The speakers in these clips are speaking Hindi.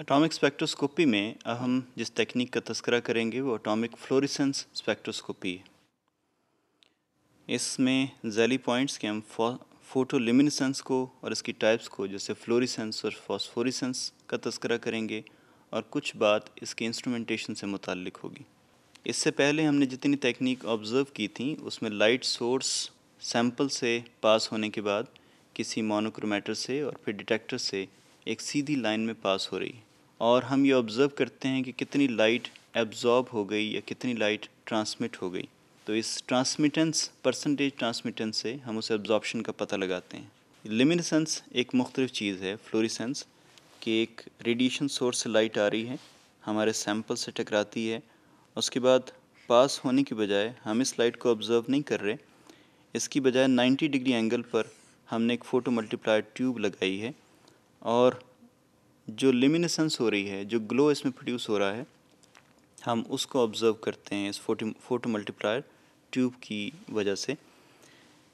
एटॉमिक स्पेक्ट्रोस्कोपी में हम जिस तकनीक का तस्करा करेंगे वो एटॉमिक फ्लोरिसेंस स्पेक्ट्रोस्कोपी है इसमें जैली पॉइंट्स के हम फोटोलिमिनसेंस को और इसकी टाइप्स को जैसे फ्लोरिसेंस और फॉस्फोरिसेंस का तस्करा करेंगे और कुछ बात इसके इंस्ट्रूमेंटेशन से मुतल होगी इससे पहले हमने जितनी तकनीक ऑब्ज़र्व की थी उसमें लाइट सोर्स सैम्पल से पास होने के बाद किसी मोनोक्रोमेटर से और फिर डिटेक्टर से एक सीधी लाइन में पास हो रही है और हम ये ऑब्ज़र्व करते हैं कि कितनी लाइट एब्ज़ॉर्ब हो गई या कितनी लाइट ट्रांसमिट हो गई तो इस ट्रांसमिटेंस परसेंटेज ट्रांसमिटेंस से हम उस एब्जॉर्बशन का पता लगाते हैं लिमिनसेंस एक मुख्तलिफ चीज़ है फ्लोरिसेंस कि एक रेडिएशन सोर्स से लाइट आ रही है हमारे सैम्पल से टकराती है उसके बाद पास होने की बजाय हम इस लाइट को ऑब्ज़र्व नहीं कर रहे इसकी बजाय 90 डिग्री एंगल पर हमने एक फ़ोटो मल्टीप्लायर ट्यूब लगाई है और जो लिमिनेसेंस हो रही है जो ग्लो इसमें प्रोड्यूस हो रहा है हम उसको ऑब्ज़र्व करते हैं इस फोटो फोटो मल्टीप्लायर ट्यूब की वजह से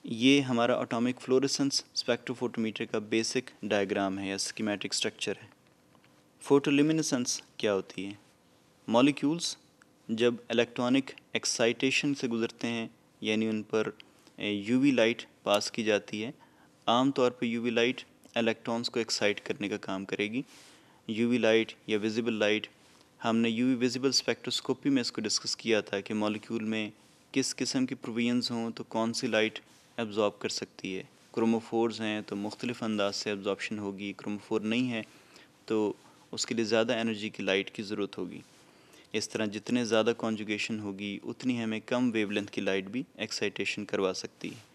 ये हमारा ऑटोमिक फ्लोरेसेंस स्पेक्ट्रोफोटोमीटर का बेसिक डायग्राम है या स्कीमेटिक स्ट्रक्चर है लिमिनेसेंस क्या होती है मॉलिक्यूल्स जब इलेक्ट्रॉनिक एक्साइटेशन से गुजरते हैं यानी उन पर यूवी लाइट पास की जाती है आमतौर पर यूवी लाइट इलेक्ट्रॉन्स को एक्साइट करने का काम करेगी यूवी लाइट या विजिबल लाइट हमने यूवी विजिबल स्पेक्ट्रोस्कोपी में इसको डिस्कस किया था कि मॉलिक्यूल में किस किस्म की प्रोविजन्स हों तो कौन सी लाइट एब्ज़ॉर्ब कर सकती है क्रोमोफोर्स हैं तो मुख्तलिफ अंदाज से एब्जॉर्बशन होगी क्रोमोफोर नहीं है तो उसके लिए ज़्यादा एनर्जी की लाइट की ज़रूरत होगी इस तरह जितने ज़्यादा कॉन्जुगेशन होगी उतनी हमें कम वेवलेंथ की लाइट भी एक्साइटेशन करवा सकती है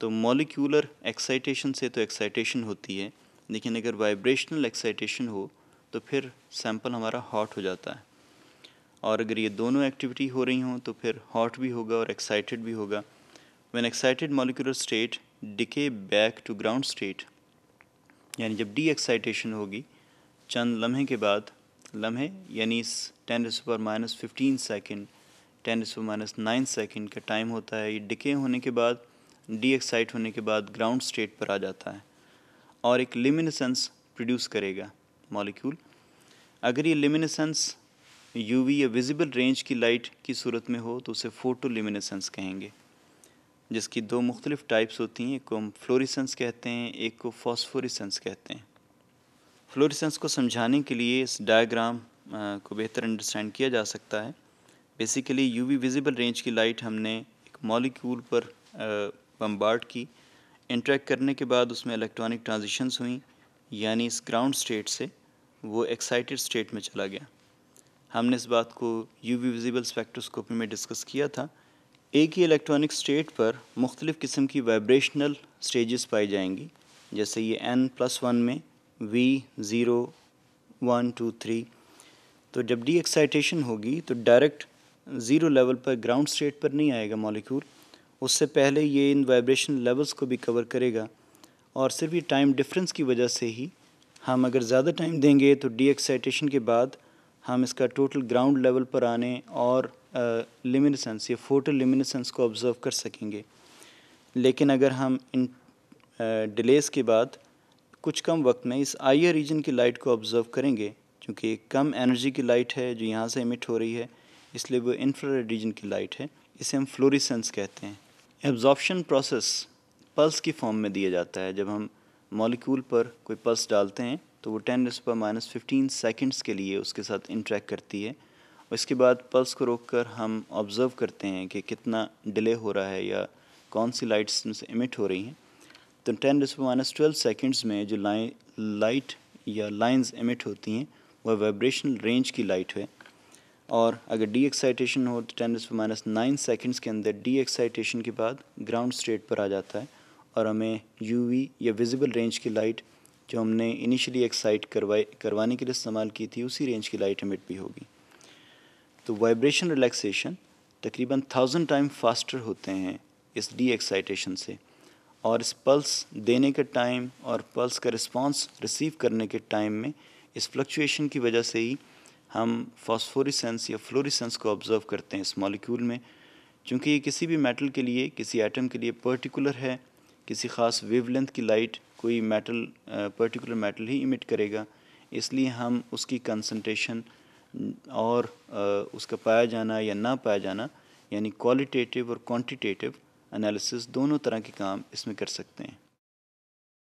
तो मॉलिक्यूलर एक्साइटेशन से तो एक्साइटेशन होती है लेकिन अगर वाइब्रेशनल एक्साइटेशन हो तो फिर सैंपल हमारा हॉट हो जाता है और अगर ये दोनों एक्टिविटी हो रही हों तो फिर हॉट भी होगा और एक्साइटेड भी होगा when excited molecular state decay back to ground state यानी जब डी एक्साइटेशन होगी चंद लम्हे के बाद लम्हे यानी इस टेन एस पर minus fifteen second ten S पर माइनस नाइन सेकेंड का टाइम होता है ये डिके होने के बाद डी एक्साइट होने के बाद ग्राउंड स्टेट पर आ जाता है और एक लिमिनेसेंस प्रोड्यूस करेगा मॉलिक्यूल अगर ये लिमिनेसेंस यूवी या विजिबल रेंज की लाइट की सूरत में हो तो उसे फोटो लिमिनेसेंस कहेंगे जिसकी दो मुख्तलिफ टाइप्स होती हैं एक को हम फ्लोरिसेंस कहते हैं एक को फॉस्फोरिसेंस कहते हैं फ्लोरिसेंस को समझाने के लिए इस डायग्राम को बेहतर अंडरस्टैंड किया जा सकता है बेसिकली यूवी विजिबल रेंज की लाइट हमने एक मॉलिक्यूल पर बम्बार्ड की इंट्रैक्ट करने के बाद उसमें इलेक्ट्रॉनिक ट्रांजिशंस हुई यानी इस ग्राउंड स्टेट से वो एक्साइटेड स्टेट में चला गया हमने इस बात को यू वी विजिबल स्पेक्ट्रोस्कोपी में डिस्कस किया था एक ही इलेक्ट्रॉनिक स्टेट पर मुख्तलिफ़ किस्म की वाइब्रेशनल स्टेजेस पाई जाएंगी जैसे ये एन प्लस वन में V zero one two three तो जब डी एक्साइटेशन होगी तो डायरेक्ट ज़ीरो लेवल पर ग्राउंड स्टेट पर नहीं आएगा मॉलिक्यूल उससे पहले ये इन वाइब्रेशन लेवल्स को भी कवर करेगा और सिर्फ ये टाइम डिफरेंस की वजह से ही हम अगर ज़्यादा टाइम देंगे तो डी एक्साइटेशन के बाद हम इसका टोटल ग्राउंड लेवल पर आने और लिमिनेसेंस ये फोटो लिमिनसेंस को ऑब्ज़र्व कर सकेंगे लेकिन अगर हम इन डिलेस के बाद कुछ कम वक्त में इस आइयर रीजन की लाइट को ऑब्ज़र्व करेंगे क्योंकि कम एनर्जी की लाइट है जो यहाँ से इमिट हो रही है इसलिए वो इन्फ्रारेड रीजन की लाइट है इसे हम फ्लोरिसेंस कहते हैं एब्जॉर्प्शन प्रोसेस पल्स की फॉर्म में दिया जाता है जब हम मॉलिक्यूल पर कोई पल्स डालते हैं तो वो टेन रेस पर माइनस फिफ्टीन सेकेंड्स के लिए उसके साथ इंट्रैक्ट करती है और इसके बाद पल्स को रोक कर हम ऑब्ज़र्व करते हैं कि कितना डिले हो रहा है या कौन सी लाइट्स में से इमिट हो रही हैं तो टेन रेस पर माइनस ट्वेल्व सेकेंड्स में जो लाइन लाइट या लाइंस इमिट होती हैं वह वाइब्रेशन रेंज की लाइट है और अगर डी एक्साइटेशन हो तो ten to minus nine seconds के अंदर डी एक्साइटेशन के बाद ग्राउंड स्टेट पर आ जाता है और हमें यूवी या विजिबल रेंज की लाइट जो हमने इनिशियली एक्साइट करवाई करवाने के लिए इस्तेमाल की थी उसी रेंज की लाइट एमिट भी होगी तो वाइब्रेशन रिलैक्सेशन तकरीबन थाउजेंड टाइम फास्टर होते हैं इस डी एक्साइटेशन से और इस पल्स देने के टाइम और पल्स का रिस्पांस रिसीव करने के टाइम में इस फ्लक्चुएशन की वजह से ही हम फॉस्फोरिसेंस या फ्लोरिसेंस को ऑब्ज़र्व करते हैं इस मॉलिक्यूल में चूँकि ये किसी भी मेटल के लिए किसी एटम के लिए पर्टिकुलर है किसी ख़ास वेवलेंथ की लाइट कोई मेटल पर्टिकुलर मेटल ही इमिट करेगा इसलिए हम उसकी कंसंट्रेशन और uh, उसका पाया जाना या ना पाया जाना यानी क्वालिटेटिव और क्वांटिटेटिव एनालिसिस दोनों तरह के काम इसमें कर सकते हैं